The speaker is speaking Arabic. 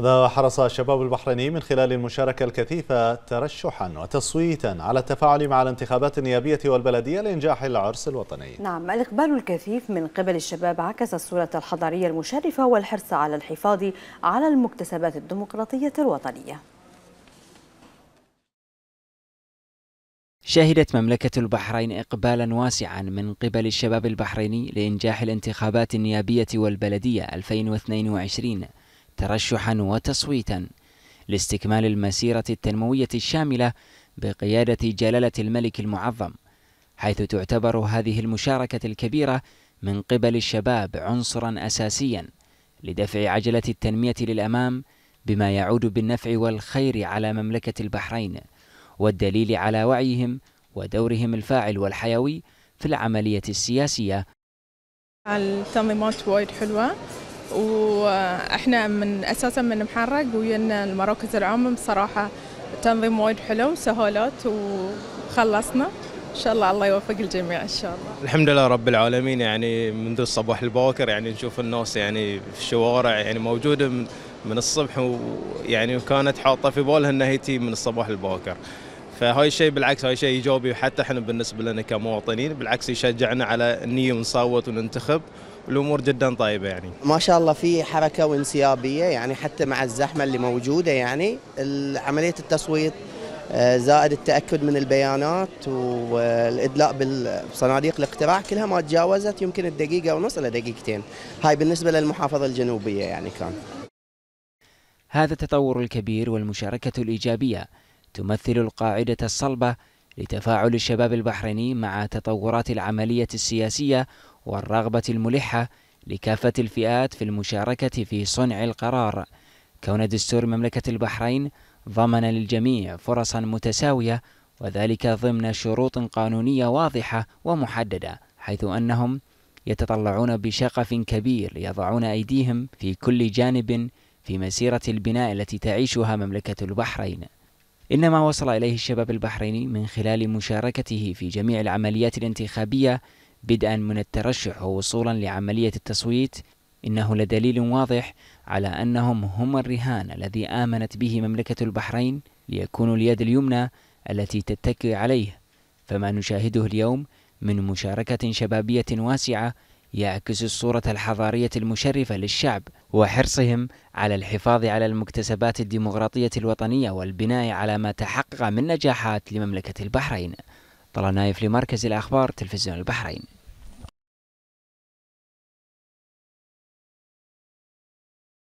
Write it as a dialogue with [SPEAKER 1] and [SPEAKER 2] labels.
[SPEAKER 1] ذا حرص الشباب البحريني من خلال المشاركة الكثيفة ترشحا وتصويتا على التفاعل مع الانتخابات النيابية والبلدية لإنجاح العرس الوطني نعم الإقبال الكثيف من قبل الشباب عكس الصورة الحضارية المشرفة والحرص على الحفاظ على المكتسبات
[SPEAKER 2] الديمقراطية الوطنية
[SPEAKER 3] شهدت مملكة البحرين إقبالا واسعا من قبل الشباب البحريني لإنجاح الانتخابات النيابية والبلدية 2022 ترشحا وتصويتا لاستكمال المسيرة التنموية الشاملة بقيادة جلالة الملك المعظم حيث تعتبر هذه المشاركة الكبيرة من قبل الشباب عنصرا أساسيا لدفع عجلة التنمية للأمام بما يعود بالنفع والخير على مملكة البحرين والدليل على وعيهم ودورهم الفاعل والحيوي في العملية السياسية
[SPEAKER 1] التنظيمات وايد حلوة واحنا من اساسا من محرق وينا المراكز العامه بصراحه تنظيم وايد حلو سهولات وخلصنا ان شاء الله الله يوفق الجميع ان شاء الله. الحمد لله رب العالمين يعني منذ الصباح الباكر يعني نشوف الناس يعني في الشوارع يعني موجوده من, من الصبح ويعني وكانت حاطه في بالها انها تي من الصباح الباكر. فهاي الشيء بالعكس هاي شيء ايجابي وحتى احنا بالنسبه لنا كمواطنين بالعكس يشجعنا على اني ونصوت وننتخب والامور جدا طيبه يعني.
[SPEAKER 2] ما شاء الله في حركه وانسيابيه يعني حتى مع الزحمه اللي موجوده يعني عمليه التصويت آه، زائد التاكد من البيانات والادلاء بصناديق الاقتراع كلها ما تجاوزت يمكن الدقيقه ونص الى دقيقتين هاي بالنسبه للمحافظه الجنوبيه يعني كان
[SPEAKER 3] هذا التطور الكبير والمشاركه الايجابيه تمثل القاعدة الصلبة لتفاعل الشباب البحريني مع تطورات العملية السياسية والرغبة الملحة لكافة الفئات في المشاركة في صنع القرار كون دستور مملكة البحرين ضمن للجميع فرصا متساوية وذلك ضمن شروط قانونية واضحة ومحددة حيث أنهم يتطلعون بشغف كبير يضعون أيديهم في كل جانب في مسيرة البناء التي تعيشها مملكة البحرين إن ما وصل إليه الشباب البحريني من خلال مشاركته في جميع العمليات الانتخابية بدءا من الترشح ووصولا لعملية التصويت إنه لدليل واضح على أنهم هم الرهان الذي آمنت به مملكة البحرين ليكونوا اليد اليمنى التي تتكئ عليه فما نشاهده اليوم من مشاركة شبابية واسعة يعكس الصورة الحضارية المشرفة للشعب وحرصهم على الحفاظ على المكتسبات الديمقراطية الوطنية والبناء على ما تحقق من نجاحات لمملكة البحرين طلع نايف لمركز الأخبار تلفزيون البحرين